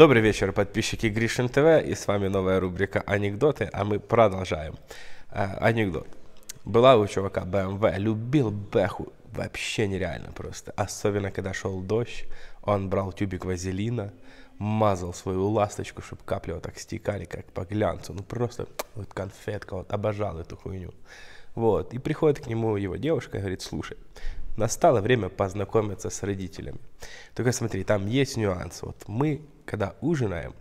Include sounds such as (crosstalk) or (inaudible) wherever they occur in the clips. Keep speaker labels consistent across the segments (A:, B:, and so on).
A: Добрый вечер, подписчики Гришин ТВ, и с вами новая рубрика «Анекдоты», а мы продолжаем. А, анекдот. Была у чувака BMW, эм любил Бэху, вообще нереально просто, особенно когда шел дождь, он брал тюбик вазелина, мазал свою ласточку, чтобы капли вот так стекали, как по глянцу. Ну просто вот конфетка, вот обожал эту хуйню. Вот, и приходит к нему его девушка и говорит, слушай, настало время познакомиться с родителями. Только смотри, там есть нюанс. Вот мы, когда ужинаем,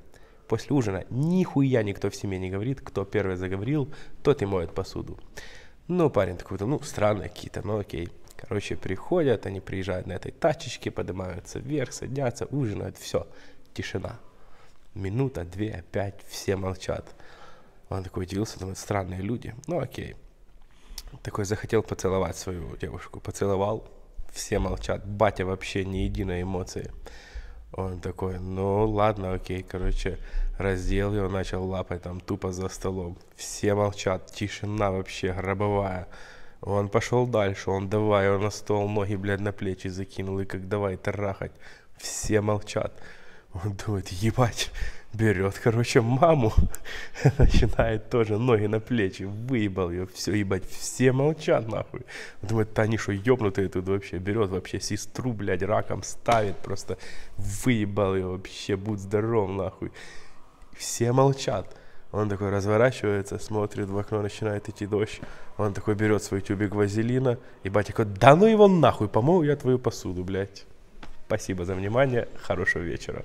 A: после ужина нихуя никто в семье не говорит, кто первый заговорил, тот и моет посуду. Ну, парень такой, ну, странные какие-то, ну окей. Короче, приходят, они приезжают на этой тачечке, поднимаются вверх, садятся, ужинают, все, тишина. Минута, две, опять все молчат. Он такой удивился, думает, странные люди. Ну окей. Такой захотел поцеловать свою девушку. Поцеловал, все молчат. Батя вообще ни единой эмоции. Он такой, ну ладно, окей, короче, раздел его, начал лапать там тупо за столом. Все молчат, тишина вообще гробовая. Он пошел дальше, он давай, он на стол, ноги, блядь, на плечи закинул, и как давай тарахать. Все молчат. Он думает, ебать, берет, короче, маму, (laughs) начинает тоже ноги на плечи, выебал ее, все, ебать, все молчат, нахуй. Он думает, та они что, ебнутые тут вообще, берет вообще сестру, блядь, раком ставит, просто выебал ее вообще, будь здоров, нахуй. Все молчат. Он такой разворачивается, смотрит в окно, начинает идти дождь. Он такой берет свой тюбик вазелина. И батя говорит: да ну его нахуй, помою я твою посуду, блядь. Спасибо за внимание, хорошего вечера.